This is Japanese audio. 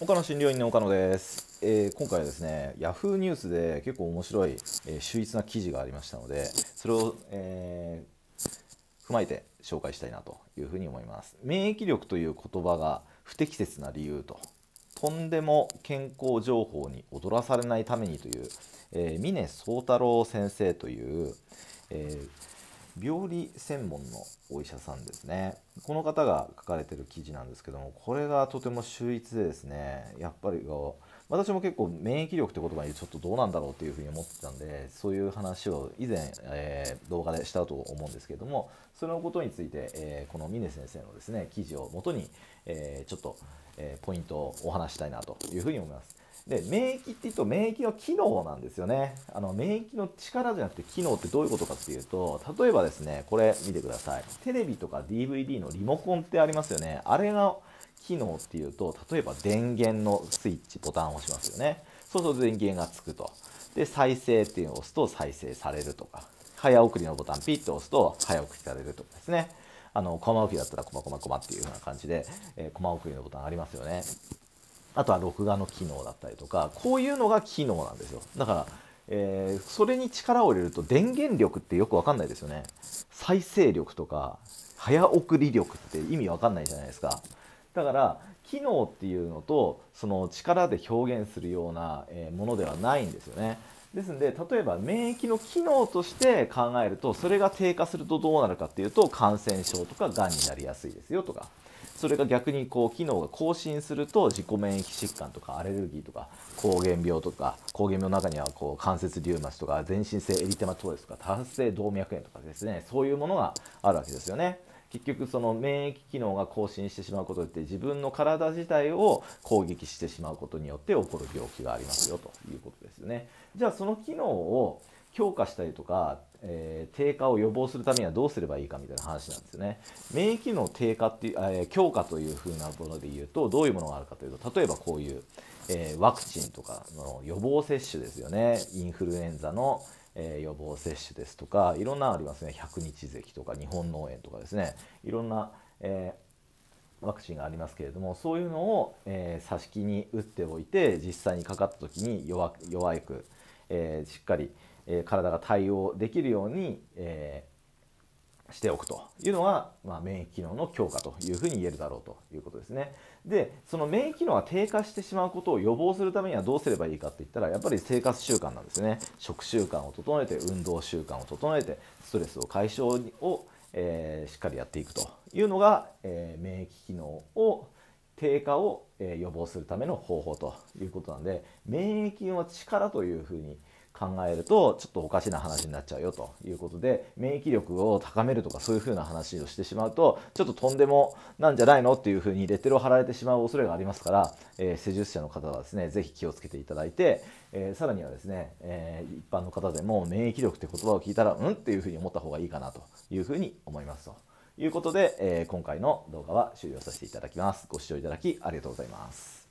岡野診療院の岡野です、えー、今回はですね Yahoo ニュースで結構面白い、えー、秀逸な記事がありましたのでそれを、えー、踏まえて紹介したいなというふうに思います免疫力という言葉が不適切な理由ととんでも健康情報に踊らされないためにという、えー、峰宗太郎先生という、えー病理専門のお医者さんですねこの方が書かれてる記事なんですけどもこれがとても秀逸でですねやっぱり私も結構免疫力って言葉にちょっとどうなんだろうっていうふうに思ってたんでそういう話を以前、えー、動画でしたと思うんですけどもそのことについて、えー、この峰先生のですね記事をもとに、えー、ちょっと、えポイントをお話したいなというふうに思います。で免疫って言うと免疫の機能なんですよねあの免疫の力じゃなくて機能ってどういうことかっていうと例えばですねこれ見てくださいテレビとか DVD のリモコンってありますよねあれの機能っていうと例えば電源のスイッチボタンを押しますよねそうすると電源がつくとで再生っていうのを押すと再生されるとか早送りのボタンピッと押すと早送りされるとかですねあのコマ送りだったらコマコマコマっていう風な感じで、えー、コマ送りのボタンありますよねあとは録画の機能だったりとかこういうのが機能なんですよだから、えー、それに力を入れると電源力ってよく分かんないですよね再生力とか早送り力って意味分かんないじゃないですかだから機能っていうのとその力で表現するようなものではないんですよねですので例えば免疫の機能として考えるとそれが低下するとどうなるかっていうと感染症とかがんになりやすいですよとかそれが逆にこう機能が更新すると自己免疫疾患とかアレルギーとか膠原病とか膠原病の中にはこう関節リウマチとか全身性エリテマトーレスとか多発性動脈炎とかですねそういうものがあるわけですよね。結局その免疫機能が更新してしまうことによって自分の体自体を攻撃してしまうことによって起こる病気がありますよということです。ね。じゃあその機能を強化したりとか、えー、低下を予防するためにはどうすればいいかみたいな話なんですよね。免疫の低下っていう、えー、強化というふうなもので言うとどういうものがあるかというと例えばこういう、えー、ワクチンとかの予防接種ですよねインフルエンザの、え予防接種ですとかいろんなありますね100日咳とか日本農園とかですねいろんな、えワクチンがありますけれどもそういうのを、えし木に打っておいて実際にかかった時に弱弱く、えー、しっかり、えー、体が対応できるように、えー、しておくというのが、まあ、免疫機能の強化というふうに言えるだろうということですね。でその免疫機能が低下してしまうことを予防するためにはどうすればいいかって言ったらやっぱり生活習慣なんですね。食習慣を整えて運動習慣を整えてストレスを解消をえー、しっかりやっていくというのが、えー、免疫機能を低下を、えー、予防するための方法ということなんで免疫の力というふうに、考えるとちょっとおかしな話になっちゃうよということで免疫力を高めるとかそういう風な話をしてしまうとちょっととんでもなんじゃないのっていう風にレッテルを貼られてしまう恐れがありますから、えー、施術者の方はですね是非気をつけていただいて、えー、さらにはですね、えー、一般の方でも免疫力って言葉を聞いたらうんっていう風に思った方がいいかなという風に思いますということで、え今回の動画は終了させていただきます。ご視聴いただきありがとうございます。